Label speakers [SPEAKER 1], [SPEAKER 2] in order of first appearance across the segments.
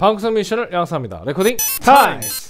[SPEAKER 1] 방송 미션을 양상합니다 레코딩 타임스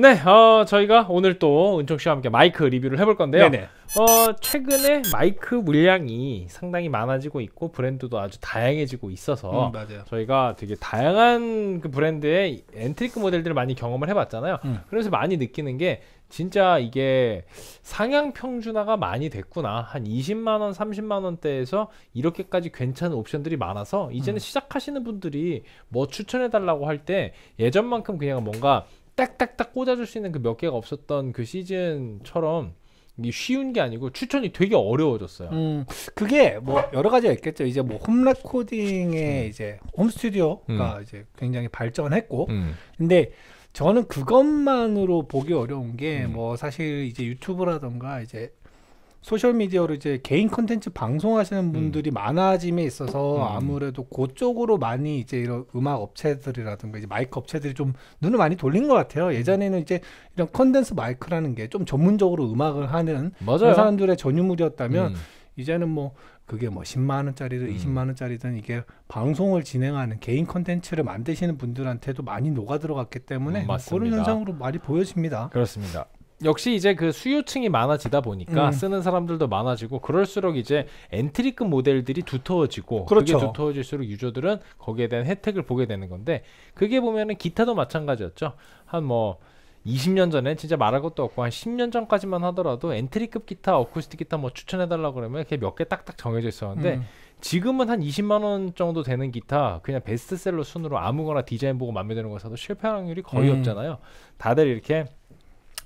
[SPEAKER 1] 네, 어, 저희가 오늘 또 은총 씨와 함께 마이크 리뷰를 해볼 건데요. 네네. 어, 최근에 마이크 물량이 상당히 많아지고 있고 브랜드도 아주 다양해지고 있어서 음, 저희가 되게 다양한 그 브랜드의 엔트리크 모델들을 많이 경험을 해봤잖아요. 음. 그래서 많이 느끼는 게 진짜 이게 상향 평준화가 많이 됐구나. 한 20만 원, 30만 원대에서 이렇게까지 괜찮은 옵션들이 많아서 이제는 음. 시작하시는 분들이 뭐 추천해 달라고 할 때 예전만큼 그냥 뭔가 딱딱딱 꽂아줄 수 있는 그 몇 개가 없었던 그 시즌처럼 이게 쉬운 게 아니고 추천이
[SPEAKER 2] 되게 어려워졌어요. 음, 그게 뭐 여러 가지가 있겠죠. 이제 뭐 홈레코딩에 음. 이제 홈스튜디오가 음. 이제 굉장히 발전했고, 음. 근데 저는 그것만으로 보기 어려운 게뭐 음. 사실 이제 유튜브라던가 이제 소셜 미디어로 이제 개인 컨텐츠 방송하시는 음. 분들이 음. 많아짐에 있어서 음. 아무래도 그쪽으로 많이 이제 이런 음악 업체들이라든가 이제 마이크 업체들이 좀 눈을 많이 돌린 것 같아요. 음. 예전에는 이제 이런 컨덴스 마이크라는 게 좀 전문적으로 음악을 하는 맞아요. 사람들의 전유물이었다면 음. 이제는 뭐 그게 뭐 10만 원짜리든 음. 20만 원짜리든 이게 방송을 진행하는 개인 컨텐츠를 만드시는 분들한테도 많이 녹아 들어갔기 때문에 음, 그런 현상으로 많이 보여집니다. 그렇습니다.
[SPEAKER 1] 역시 이제 그 수요층이 많아지다 보니까 음.
[SPEAKER 2] 쓰는 사람들도
[SPEAKER 1] 많아지고 그럴수록 이제 엔트리급 모델들이 두터워지고 그렇죠. 그게 두터워질수록 유저들은 거기에 대한 혜택을 보게 되는 건데 그게 보면은 기타도 마찬가지였죠. 한 뭐 20년 전에 진짜 말할 것도 없고 한 10년 전까지만 하더라도 엔트리급 기타, 어쿠스틱 기타 뭐 추천해달라 고 그러면 이렇게 몇 개 딱딱 정해져 있었는데 음. 지금은 한 20만 원 정도 되는 기타 그냥 베스트셀러 순으로 아무거나 디자인 보고 맘에 드는 거 사도 실패 확률이 거의 음. 없잖아요. 다들 이렇게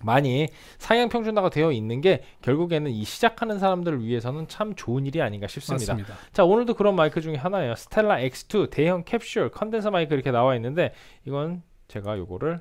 [SPEAKER 1] 많이 상향 평준화가 되어 있는 게 결국에는 이 시작하는 사람들을 위해서는 참 좋은 일이 아닌가 싶습니다. 맞습니다. 자 오늘도 그런 마이크 중에 하나예요. 스텔라 X2 대형 캡슐 컨덴서 마이크 이렇게 나와 있는데 이건 제가 요거를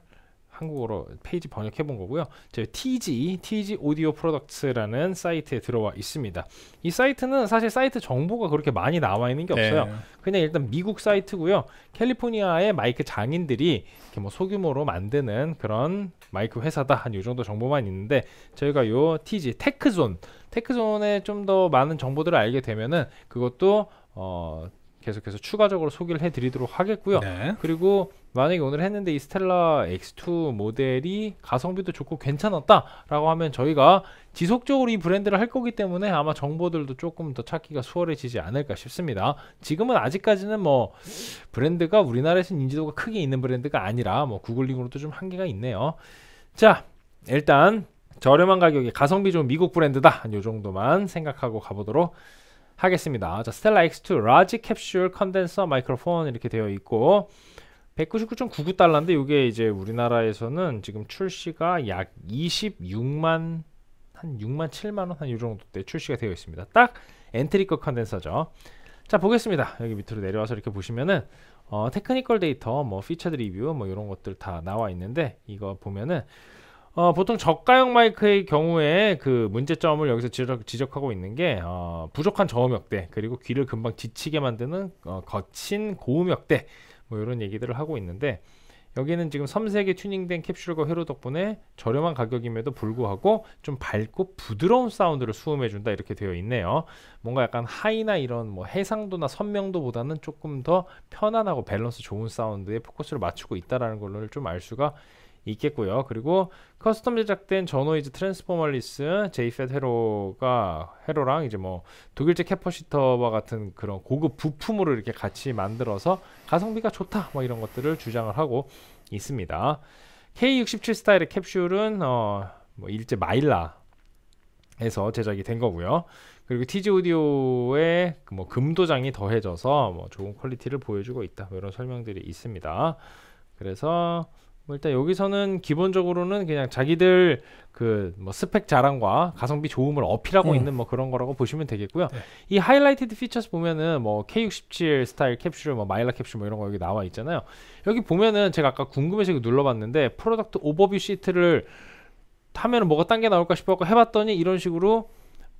[SPEAKER 1] 한국어로 페이지 번역해 본 거고요. 제 TG, TG 오디오 프로덕트라는 사이트에 들어와 있습니다. 이 사이트는 사실 사이트 정보가 그렇게 많이 나와 있는 게 없어요. 네. 그냥 일단 미국 사이트고요. 캘리포니아의 마이크 장인들이 이렇게 뭐 소규모로 만드는 그런 마이크 회사다 한요 정도 정보만 있는데 저희가 요 TG 테크존 테크존에 좀 더 많은 정보들을 알게 되면은 그것도 어 계속해서 추가적으로 소개를 해드리도록 하겠고요. 네. 그리고 만약에 오늘 했는데 이 스텔라 X2 모델이 가성비도 좋고 괜찮았다라고 하면 저희가 지속적으로 이 브랜드를 할 거기 때문에 아마 정보들도 조금 더 찾기가 수월해지지 않을까 싶습니다. 지금은 아직까지는 뭐 브랜드가 우리나라에서 인지도가 크게 있는 브랜드가 아니라 뭐 구글링으로도 좀 한계가 있네요. 자, 일단 저렴한 가격에 가성비 좋은 미국 브랜드다. 이 정도만 생각하고 가보도록 하겠습니다. 자, 스텔라 X2 라지 캡슐 컨덴서 마이크로폰 이렇게 되어 있고 199.99달러인데 이게 이제 우리나라에서는 지금 출시가 약 26만 한 6만 7만 원한 이 정도 때 출시가 되어 있습니다. 딱 엔트리급 컨덴서죠. 자 보겠습니다. 여기 밑으로 내려와서 이렇게 보시면은 어, 테크니컬 데이터, 뭐 피처드 리뷰, 뭐 이런 것들 다 나와 있는데 이거 보면은 어, 보통 저가형 마이크의 경우에 그 문제점을 여기서 지적, 하고 있는 게 어, 부족한 저음역대 그리고 귀를 금방 지치게 만드는 어, 거친 고음역대 뭐 이런 얘기들을 하고 있는데 여기는 지금 섬세하게 튜닝된 캡슐과 회로 덕분에 저렴한 가격임에도 불구하고 좀 밝고 부드러운 사운드를 수음해준다 이렇게 되어 있네요 뭔가 약간 하이나 이런 뭐 해상도나 선명도보다는 조금 더 편안하고 밸런스 좋은 사운드에 포커스를 맞추고 있다라는 걸로 좀알 수가 있겠고요. 그리고 커스텀 제작된 저노이즈 트랜스포멀리스 JFET 헤로가 헤로랑 이제 뭐 독일제 캐퍼시터와 같은 그런 고급 부품으로 이렇게 같이 만들어서 가성비가 좋다 뭐 이런 것들을 주장을 하고 있습니다. K67 스타일의 캡슐은 어, 뭐 일제 마일라해서 제작이 된 거고요. 그리고 TG 오디오의 뭐 금도장이 더해져서 뭐 좋은 퀄리티를 보여주고 있다. 뭐 이런 설명들이 있습니다. 그래서 뭐 일단 여기서는 기본적으로는 그냥 자기들 그 뭐 스펙 자랑과 가성비 좋음을 어필하고 음. 있는 뭐 그런 거라고 보시면 되겠고요. 네. 이 하이라이티드 피처스 보면은 뭐 K67 스타일 캡슐, 뭐 마일라 캡슐 뭐 이런 거 여기 나와 있잖아요. 여기 보면은 제가 아까 궁금해서 이거 눌러봤는데 프로덕트 오버뷰 시트를 하면은 뭐가 딴 게 나올까 싶어갖고 해봤더니 이런 식으로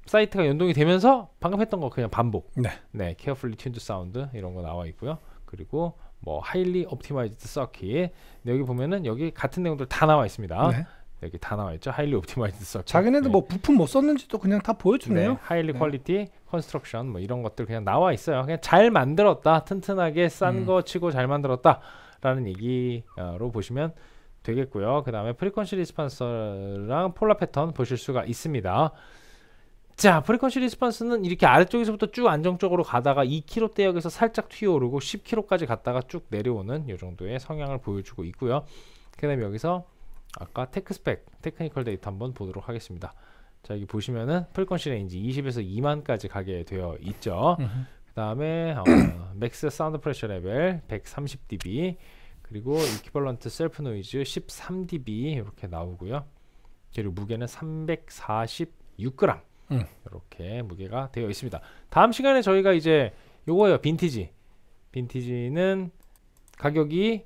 [SPEAKER 1] 사이트가 연동이 되면서 방금 했던 거 그냥 반복. 네. 네, 케어풀리 튠드 사운드 이런 거 나와 있고요. 그리고 뭐 하일리 옵티마이즈드 서킷 여기 보면은 여기 같은 내용들 다 나와 있습니다. 네. 여기 네, 다 나와 있죠. 하일리 옵티마이즈드 서킷.
[SPEAKER 2] 자기네도 네. 뭐 부품 뭐 썼는지도 그냥 다 보여주네요. 네.
[SPEAKER 1] 하일리 퀄리티 컨스트럭션 뭐 이런 것들 그냥 나와 있어요. 그냥 잘 만들었다. 튼튼하게 싼거 음. 치고 잘 만들었다라는 얘기로 보시면 되겠고요. 그 다음에 프리퀀시 리스판서랑 폴라 패턴 보실 수가 있습니다. 자, 프리퀀시 리스판스는 이렇게 아래쪽에서부터 쭉 안정적으로 가다가 2km 대역에서 살짝 튀어오르고 10km까지 갔다가 쭉 내려오는 이 정도의 성향을 보여주고 있고요. 그 다음에 여기서 아까 테크스펙, 테크니컬 데이터 한번 보도록 하겠습니다. 자, 여기 보시면은 프리퀀시 레인지 20에서 2만까지 가게 되어 있죠. 그 다음에 어, 맥스 사운드 프레셔 레벨 130dB 그리고 이퀴벌런트 셀프 노이즈 13dB 이렇게 나오고요. 그리고 무게는 346g 음. 이렇게 무게가 되어 있습니다. 다음 시간에 저희가 이제 요거예요. 빈티지. 빈티지는 가격이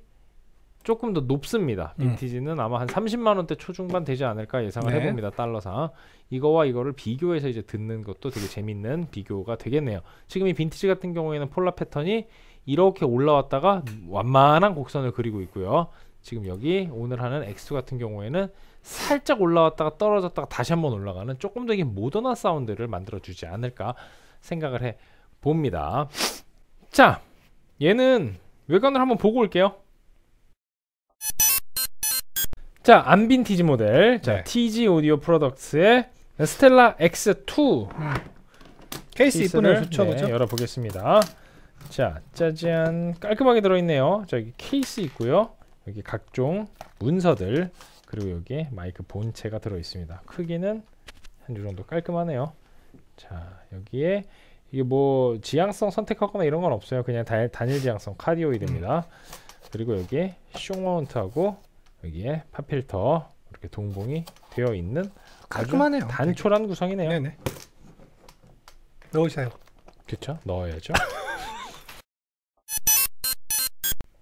[SPEAKER 1] 조금 더 높습니다. 음. 빈티지는 음. 아마 한 30만 원대 초중반 되지 않을까 예상을 네. 해봅니다. 달러상 이거와 이거를 비교해서 이제 듣는 것도 되게 재밌는 비교가 되겠네요. 지금 이 빈티지 같은 경우에는 폴라 패턴이 이렇게 올라왔다가 완만한 곡선을 그리고 있고요. 지금 여기 오늘 하는 x 같은 경우에는 살짝 올라왔다가 떨어졌다가 다시 한번 올라가는 조금 더 이게 모던한 사운드를 만들어 주지 않을까 생각을 해 봅니다. 자, 얘는 외관을 한번 보고 올게요. 자, 안빈 TG 모델. 자, TG 네. 오디오 프로덕트의 스텔라 X2 음.
[SPEAKER 2] 케이스 이쁘네요. 좋죠, 네, 그죠
[SPEAKER 1] 열어보겠습니다. 자, 짜잔. 깔끔하게 들어있네요. 자, 여기 케이스 있고요. 여기 각종 문서들 그리고 여기에 마이크 본체가 들어 있습니다 크기는 한이 정도 깔끔하네요 자 여기에 이게 뭐 지향성 선택하거나 이런 건 없어요 그냥 단, 단일 지향성 카디오이드입니다 그리고 여기에 숑 마운트하고 여기에 팝필터 이렇게 동봉이 되어 있는 깔끔하네요 단촐한 되게. 구성이네요 네네 넣으세요 그렇죠 넣어야죠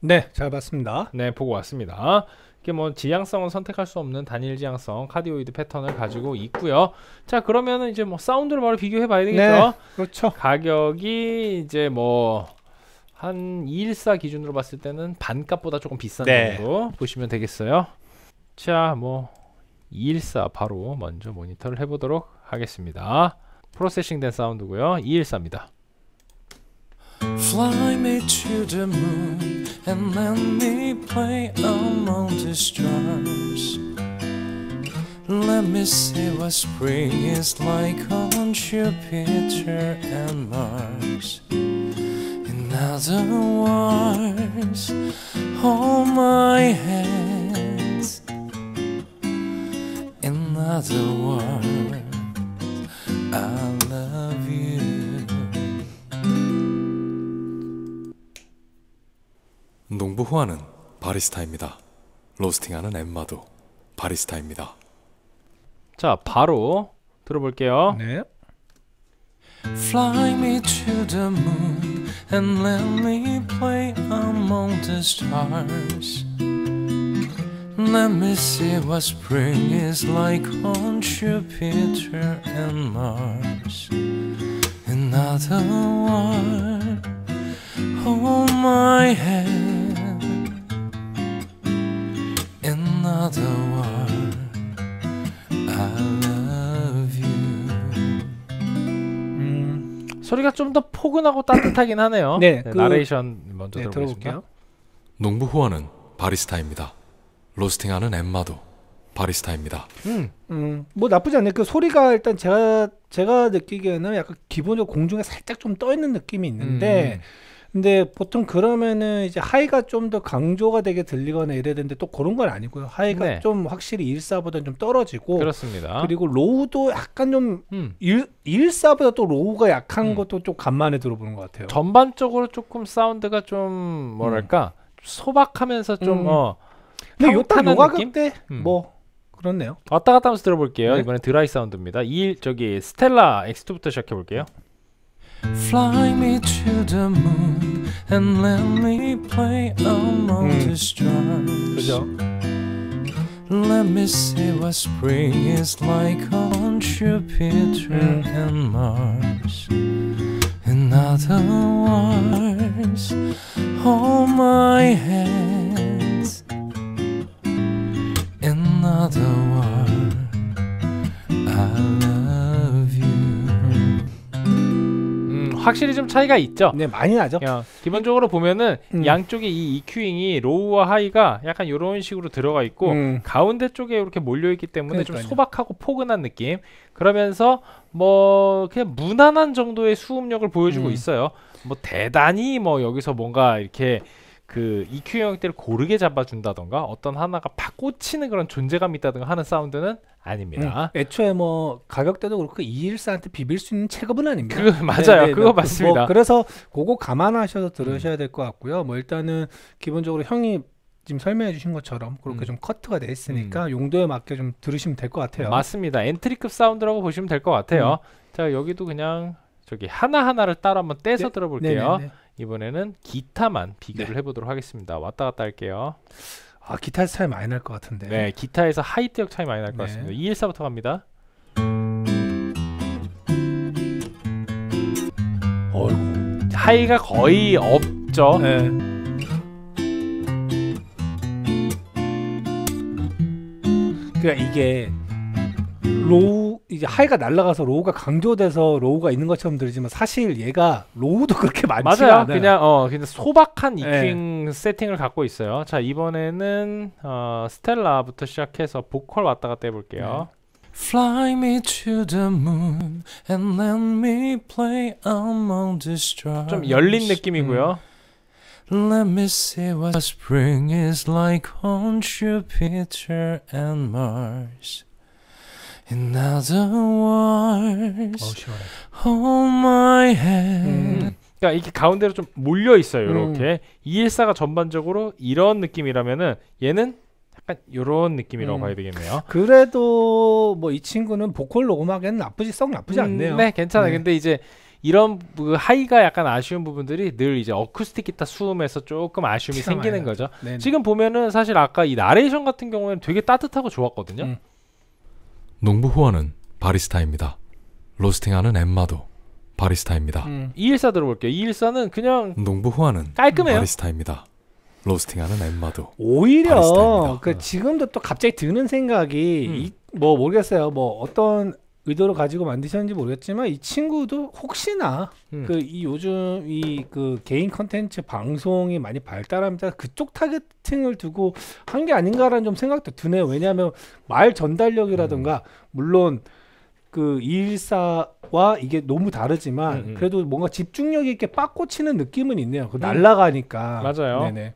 [SPEAKER 1] 네, 잘 봤습니다. 네, 보고 왔습니다. 이게 뭐 지향성은 선택할 수 없는 단일 지향성 카디오이드 패턴을 가지고 있고요. 자 그러면은 이제 뭐 사운드를 바로 비교해 봐야 되겠죠. 네, 그렇죠. 가격이 이제 뭐 한 214 기준으로 봤을 때는 반값보다 조금 비싼 네. 정도 보시면 되겠어요. 자, 뭐 214 바로 먼저 모니터를 해 보도록 하겠습니다. 프로세싱 된 사운드고요. 214입니다.
[SPEAKER 3] and let me play among the stars. Let me see what spring is like on Jupiter and Mars. In other words, hold my hands. In other words, I
[SPEAKER 1] 농부 호아는 바리스타입니다. 로스팅하는 엠마도 바리스타입니다. 자, 바로 들어볼게요. 네.
[SPEAKER 3] Fly me to the moon and let me play among the stars. Let me see what spring is like on Jupiter and Mars. In other words, hold my hand.
[SPEAKER 1] 소리가 좀 더 포근하고 따뜻하긴 하네요. 네, 네 그... 나레이션 먼저 네, 들어볼게요. 농부 후원은 바리스타입니다. 로스팅하는 엠마도 바리스타입니다.
[SPEAKER 2] 음, 음, 뭐 나쁘지 않네그 소리가 일단 제가 제가 느끼기에는 약간 기본적으로 공중에 살짝 좀 떠 있는 느낌이 있는데 음. 근데 보통 그러면은 이제 하이가 좀 더 강조가 되게 들리거나 이래야 되는데 또 그런 건 아니고요. 하이가 네. 좀 확실히 일사보다는 좀 떨어지고 그렇습니다. 그리고 로우도 약간 좀 음. 일, 일사보다 또 로우가 약한 음. 것도 좀 간만에 들어보는 것 같아요. 전반적으로 조금 사운드가 좀
[SPEAKER 1] 뭐랄까 음. 소박하면서 좀 음. 어. 근데 요딴 요가극 때뭐 그렇네요. 왔다 갔다 하면서 들어볼게요. 네. 이번에 드라이 사운드입니다. 이 저기 스텔라 X2부터 시작해 볼게요. 네.
[SPEAKER 3] Fly me to the moon and let me play among mm. the stars. Let me see what spring is like on Jupiter mm. and Mars. In other words, hold my hand
[SPEAKER 1] 확실히 좀 차이가 있죠. 네, 많이 나죠. 야, 어, 기본적으로 보면은 음. 양쪽에 이 EQ잉이 로우와 하이가 약간 이런 식으로 들어가 있고 음. 가운데 쪽에 이렇게 몰려 있기 때문에 그러니까요. 좀 소박하고 포근한 느낌. 그러면서 뭐 그냥 무난한 정도의 수음력을 보여주고 음. 있어요. 뭐 대단히 뭐 여기서 뭔가 이렇게 그 EQ 형태를 고르게 잡아준다던가 어떤 하나가 팍 꽂히는 그런 존재감이 있다던가 하는 사운드는 아닙니다. 음, 애초에 뭐 가격대도 그렇고 이일사한테 비빌 수 있는
[SPEAKER 2] 체급은 아닙니다. 그거 네, 맞아요. 네네, 네. 그거 뭐, 맞습니다. 뭐 그래서 그거 감안하셔서 들으셔야 음. 될것 같고요. 뭐 일단은 기본적으로 형이 지금 설명해 주신 것처럼 그렇게 음. 좀 커트가 돼 있으니까 음. 용도에 맞게 좀 들으시면 될 것 같아요. 맞습니다.
[SPEAKER 1] 엔트리급 사운드라고 보시면 될 것 같아요. 음. 자 여기도 그냥 저기 하나 하나를 따로 한번 떼서 네, 들어볼게요. 네네네. 네, 이번에는 기타만 비교를 네. 해보도록 하겠습니다. 왔다 갔다 할게요.
[SPEAKER 2] 아 기타에서 차이 많이 날 것 같은데. 네, 기타에서
[SPEAKER 1] 하이 트역 차이 많이 날것 네. 같습니다. 214부터 갑니다. 어이구. 하이가 거의 없죠. 네.
[SPEAKER 2] 그러니까 이게 로우 이제 하이가 날아가서 로우가 강조돼서 로우가 있는 것처럼 들리지만 사실 얘가 로우도 그렇게 많지 맞아요. 않아요. 그냥 어 그냥 소박한 네. 이킹
[SPEAKER 1] 네. 세팅을 갖고 있어요. 자 이번에는 어, 스텔라부터 시작해서 보컬 왔다 갔다 해볼게요. 네.
[SPEAKER 3] Fly me to the moon and let me play among the stars. 좀 열린
[SPEAKER 1] 느낌이고요.
[SPEAKER 3] 음. Let me see what spring is like on Jupiter and Mars. In other words, 어, hold my hand. 음.
[SPEAKER 1] 그러니까 이렇게 가운데로 좀 몰려 있어요. 이렇게 음. 214가 전반적으로 이런 느낌이라면은 얘는 약간 이런 느낌이라고 음. 봐야
[SPEAKER 2] 되겠네요. 그래도 뭐 이 친구는 보컬로 음악에는 나쁘지 썩 나쁘지 음, 않네요. 네, 괜찮아. 네. 근데
[SPEAKER 1] 이제 이런 그 하이가 약간 아쉬운 부분들이 늘 이제 어쿠스틱 기타 수음에서 조금 아쉬움이 생기는 많아요. 거죠. 네네. 지금 보면은 사실 아까 이 나레이션 같은 경우에는 되게 따뜻하고 좋았거든요. 음. 농부 후원은 바리스타입니다. 로스팅하는 엠마도 바리스타입니다. 음, 214 들어볼게요. 214는 그냥 농부 후원은 깔끔해요. 바리스타입니다. 로스팅하는 엠마도
[SPEAKER 2] 오히려 바리스타입니다. 그 지금도 또 갑자기 드는 생각이 음. 이, 뭐 모르겠어요. 뭐 어떤 의도를 가지고 만드셨는지 모르겠지만 이 친구도 혹시나 음. 그이 요즘 이 그 개인 컨텐츠 방송이 많이 발달합니다 그쪽 타겟팅을 두고 한 게 아닌가라는 좀 생각도 드네요. 왜냐하면 말 전달력이라든가 음. 물론 그 이일사와 이게 너무 다르지만 음음. 음. 그래도 뭔가 집중력 있게 빠꽂히는 느낌은 있네요. 그 음. 날라가니까 맞아요. 네네.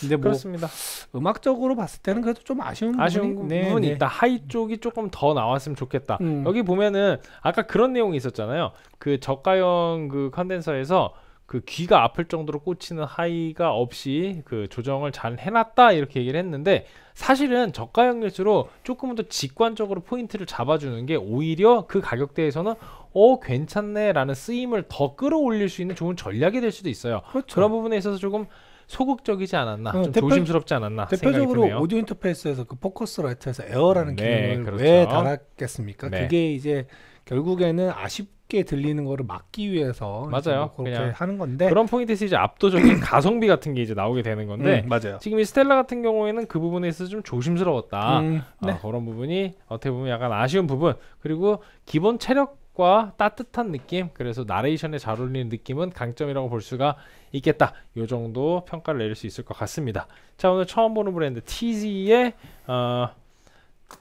[SPEAKER 2] 근데 뭐 그렇습니다. 음악적으로 봤을 때는 그래도 좀 아쉬운, 아쉬운 부분이, 네, 부분이 네. 있다.
[SPEAKER 1] 하이 쪽이 조금 더 나왔으면 좋겠다. 음. 여기 보면은 아까 그런 내용이 있었잖아요. 그 저가형 그 컨덴서에서 그 귀가 아플 정도로 꽂히는 하이가 없이 그 조정을 잘 해놨다 이렇게 얘기를 했는데 사실은 저가형일수록 조금더 직관적으로 포인트를 잡아주는 게 오히려 그 가격대에서는 어 괜찮네라는 쓰임을 더 끌어올릴 수 있는 좋은 전략이 될 수도 있어요. 그렇죠. 그런 부분에 있어서 조금
[SPEAKER 2] 소극적이지
[SPEAKER 1] 않았나, 어, 좀 대표, 조심스럽지 않았나. 대표적으로
[SPEAKER 2] 오디오 인터페이스에서 그 포커스 라이트에서 에어라는 네, 기능을 그렇죠. 왜 달았겠습니까? 네. 그게 이제 결국에는 아쉽게 들리는 거를 막기 위해서 맞아요. 뭐 그렇게 하는 건데 그런
[SPEAKER 1] 포인트에서 이제 압도적인 가성비 같은 게 이제 나오게 되는 건데 음, 맞아요. 지금 이 스텔라 같은 경우에는 그 부분에 있어서 좀 조심스러웠다. 음, 아, 네. 어, 그런 부분이 어떻게 보면 약간 아쉬운 부분. 그리고 기본 체력 촉과 따뜻한 느낌 그래서 나레이션에 잘 어울리는 느낌은 강점이라고 볼 수가 있겠다 이 정도 평가를 내릴 수 있을 것 같습니다 자 오늘 처음 보는 브랜드 TZ의 어,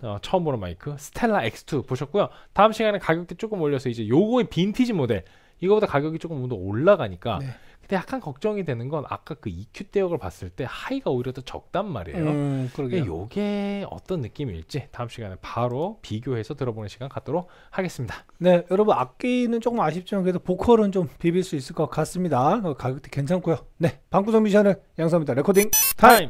[SPEAKER 1] 어, 처음 보는 마이크 스텔라 X2 보셨고요 다음 시간에 가격대 조금 올려서 이제 요거의 빈티지 모델 이거보다 가격이 조금 더 올라가니까 네. 근데 약간 걱정이 되는 건 아까 그 EQ 대역을 봤을 때 하이가 오히려 더 적단 말이에요. 음, 그러게 요게 어떤 느낌일지 다음 시간에 바로 비교해서 들어보는 시간 갖도록 하겠습니다.
[SPEAKER 2] 네, 여러분 악기는 조금 아쉽지만 그래도 보컬은 좀 비빌 수 있을 것 같습니다. 어, 가격도 괜찮고요. 네, 방구석 미션을 양성합니다. 레코딩 타임.